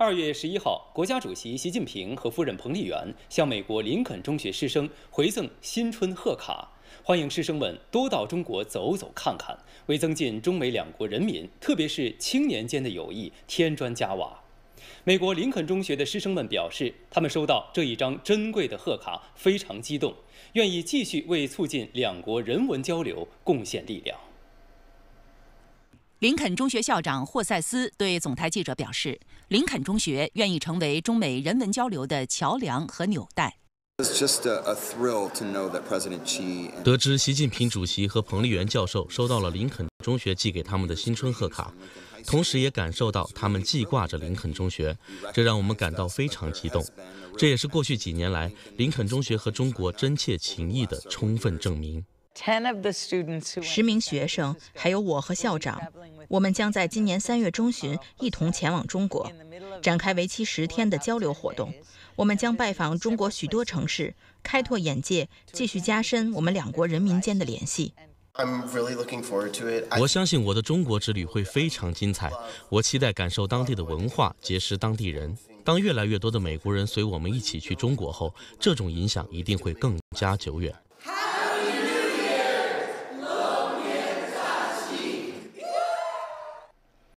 二月十一号，国家主席习近平和夫人彭丽媛向美国林肯中学师生回赠新春贺卡，欢迎师生们多到中国走走看看，为增进中美两国人民特别是青年间的友谊添砖加瓦。美国林肯中学的师生们表示，他们收到这一张珍贵的贺卡非常激动，愿意继续为促进两国人文交流贡献力量。林肯中学校长霍塞斯对总台记者表示：“林肯中学愿意成为中美人文交流的桥梁和纽带。”得知习近平主席和彭丽媛教授收到了林肯中学寄给他们的新春贺卡，同时也感受到他们记挂着林肯中学，这让我们感到非常激动。这也是过去几年来林肯中学和中国真切情谊的充分证明。十名学生，还有我和校长，我们将在今年三月中旬一同前往中国，展开为期十天的交流活动。我们将拜访中国许多城市，开拓眼界，继续加深我们两国人民间的联系。我相信我的中国之旅会非常精彩。我期待感受当地的文化，结识当地人。当越来越多的美国人随我们一起去中国后，这种影响一定会更加久远。